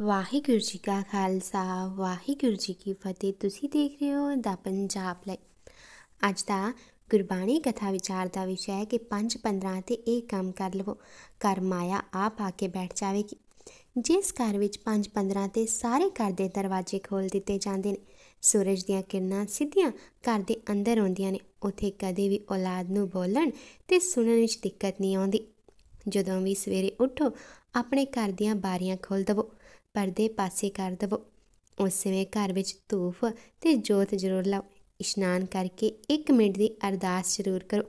ਵਾਹਿਗੁਰੂ ਜੀ ਕਾ ਖਾਲਸਾ ਵਾਹਿਗੁਰੂ ਜੀ ਕੀ ਫਤਿਹ ਤੁਸੀਂ ਦੇਖ ਰਹੇ ਹੋ ਦਾ ਪੰਜਾਬ ਲਈ ਅੱਜ ਦਾ ਗੁਰਬਾਣੀ ਕਥਾ ਵਿਚਾਰ ਦਾ ਵਿਸ਼ਾ ਹੈ ਕਿ 5 15 ਤੇ ਇਹ ਕੰਮ ਕਰ ਲਵੋ ਕਰ ਮਾਇਆ ਆਪ ਆ ਕੇ ਬੈਠ ਜਾਵੇਗੀ ਜਿਸ ਘਰ ਵਿੱਚ 5 15 ਤੇ ਸਾਰੇ ਘਰ ਦੇ ਦਰਵਾਜ਼ੇ ਖੋਲ ਦਿੱਤੇ ਜਾਂਦੇ ਨੇ ਸੂਰਜ ਦੀਆਂ ਕਿਰਨਾਂ ਸਿੱਧੀਆਂ ਘਰ ਦੇ ਅੰਦਰ ਆਉਂਦੀਆਂ ਨੇ ਉਥੇ ਕਦੇ ਵੀ ਔਲਾਦ ਨੂੰ ਬੋਲਣ ਤੇ ਸੁਣਨ ਵਿੱਚ ਦਿੱਕਤ ਨਹੀਂ ਆਉਂਦੀ ਜਦੋਂ ਵੀ ਸਵੇਰੇ ਉੱਠੋ ਆਪਣੇ ਘਰ ਦੀਆਂ ਬਾਰੀਆਂ ਖੋਲ ਦਵੋ ਪਰਦੇ ਪਾਸੇ ਕਰ ਦਵੋ ਉਸ ਸਮੇਂ ਘਰ ਵਿੱਚ ਧੂਫ ਤੇ ਜੋਤ ਜ਼ਰੂਰ ਲਾਓ ਇਸ਼ਨਾਨ ਕਰਕੇ 1 ਮਿੰਟ ਦੀ ਅਰਦਾਸ ਜ਼ਰੂਰ ਕਰੋ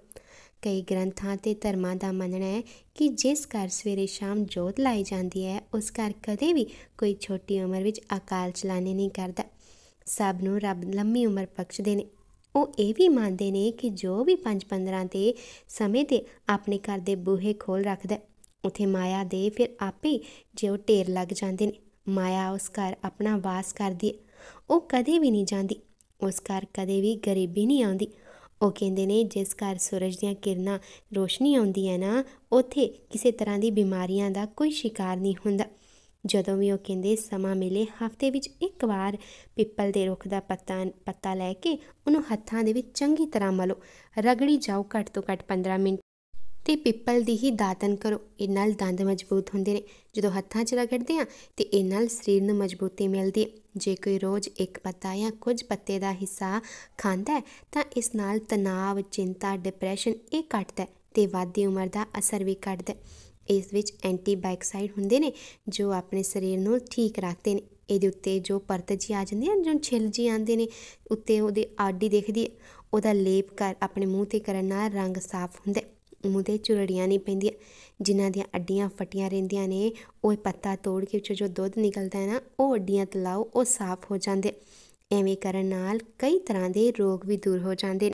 ਕਈ ਗ੍ਰੰਥਾਂ ਤੇ ਧਰਮਾਂ ਦਾ ਮੰਨਣਾ ਹੈ ਕਿ ਜਿਸ ਘਰ ਸਵੇਰੇ ਸ਼ਾਮ ਜੋਤ ਲਾਈ ਜਾਂਦੀ ਹੈ ਉਸ ਘਰ ਕਦੇ ਵੀ ਕੋਈ ਛੋਟੀ ਉਮਰ ਵਿੱਚ ਅਕਾਲ ਚਲਾਣੇ ਨਹੀਂ ਕਰਦਾ ਸਭ ਨੂੰ ਰੱਬ ਲੰਮੀ ਉਮਰ ਬਖਸ਼ਦੇ ਨੇ ਉਹ ਇਹ ਵੀ ਮੰਨਦੇ ਨੇ ਕਿ ਜੋ ਵੀ 5-15 ਤੇ ਸਮੇਂ ਤੇ ਆਪਣੇ ਘਰ ਦੇ ਬੂਹੇ ਖੋਲ ਰੱਖਦਾ ਉਥੇ ਮਾਇਆ ਦੇ ਫਿਰ ਆਪੇ ਜਿਉ ਢੇਰ ਲੱਗ ਜਾਂਦੇ ਨੇ ਮਾਇਆ ਉਸ ਘਰ ਆਪਣਾ ਵਾਸ ਕਰਦੀ ਹੈ ਉਹ ਕਦੇ ਵੀ ਨਹੀਂ ਜਾਂਦੀ ਉਸ ਘਰ ਕਦੇ ਵੀ ਗਰੀਬੀ ਨਹੀਂ ਆਉਂਦੀ ਉਹ ਕਹਿੰਦੇ ਨੇ ਜਿਸ ਘਰ ਸੂਰਜ ਦੀਆਂ ਕਿਰਨਾਂ ਰੋਸ਼ਨੀ ਆਉਂਦੀ ਹੈ ਨਾ ਉਥੇ ਕਿਸੇ ਤਰ੍ਹਾਂ ਦੀ ਬਿਮਾਰੀਆਂ ਦਾ ਕੋਈ ਸ਼ਿਕਾਰ ਨਹੀਂ ਹੁੰਦਾ ਜਦੋਂ ਵੀ ਉਹ ਕਹਿੰਦੇ ਸਮਾਂ ਮਿਲੇ ਹਫਤੇ ਵਿੱਚ ਇੱਕ ਵਾਰ ਪਿੱਪਲ ਦੇ ਰੁੱਖ ਦਾ ਪੱਤਾ ਪੱਤਾ ਲੈ ਕੇ ਉਹਨੂੰ ਹੱਥਾਂ ਦੇ ਵਿੱਚ ਚੰਗੀ ਤਰ੍ਹਾਂ ਮਲੋ ਰਗੜੀ ਜਾਓ ਘੱਟ ਤੋਂ ਘੱਟ 15 ਮਿੰਟ ਤੇ ਪਿੱਪਲ ਦੀ ਹੀ ਦਾਤਨ ਕਰੋ ਇਹ ਨਾਲ ਦੰਦ ਮਜ਼ਬੂਤ ਹੁੰਦੇ ਨੇ ਜਦੋਂ ਹੱਥਾਂ 'ਚ ਰਗੜਦੇ ਆ ਤੇ ਇਹ ਨਾਲ ਸਰੀਰ ਨੂੰ ਮਜ਼ਬੂਤੀ ਮਿਲਦੀ ਜੇ ਕੋਈ ਰੋਜ਼ ਇੱਕ ਪੱਤਾ ਜਾਂ ਕੁਝ ਪੱਤੇ ਦਾ ਹਿੱਸਾ ਖਾਂਦਾ ਹੈ ਤਾਂ ਇਸ ਨਾਲ ਤਣਾਅ ਚਿੰਤਾ ਡਿਪਰੈਸ਼ਨ ਇਹ ਘਟਦਾ ਤੇ ਵਾਧੀ ਉਮਰ ਦਾ ਅਸਰ ਵੀ ਘਟਦਾ ਇਸ ਵਿੱਚ ਐਂਟੀਬਾਇਕਸਾਈਡ ਹੁੰਦੇ ਨੇ ਜੋ ਆਪਣੇ ਸਰੀਰ ਨੂੰ ਠੀਕ ਰੱਖਦੇ ਨੇ ਇਹਦੇ ਉੱਤੇ ਜੋ ਪਰਤ ਜੀ ਆ ਜਾਂਦੀ ਹੈ ਜੋ ਛਿਲ ਜੀ ਆਉਂਦੇ ਨੇ ਉੱਤੇ ਉਹਦੇ ਆਡੀ ਦੇਖਦੀ ਉਹਦਾ ਲੇਪ ਕਰ ਆਪਣੇ ਮੂੰਹ ਤੇ ਕਰਨ ਨਾਲ ਰੰਗ ਸਾਫ਼ ਹੁੰਦਾ ਮੂੰਹ ਤੇ ਚੁਰੜੀਆਂ ਨਹੀਂ ਪੈਂਦੀਆਂ ਜਿਨ੍ਹਾਂ ਦੀਆਂ ਅੱਡੀਆਂ ਫਟੀਆਂ ਰਹਿੰਦੀਆਂ ਨੇ ਉਹ ਪੱਤਾ ਤੋੜ ਕੇ ਵਿੱਚੋਂ ਜੋ ਦੁੱਧ ਨਿਕਲਦਾ ਹੈ ਨਾ ਉਹ ਅੱਡੀਆਂ ਤੇ ਲਾਓ ਉਹ ਸਾਫ਼ ਹੋ ਜਾਂਦੇ ਐਵੇਂ ਕਰਨ ਨਾਲ ਕਈ ਤਰ੍ਹਾਂ ਦੇ ਰੋਗ ਵੀ ਦੂਰ ਹੋ ਜਾਂਦੇ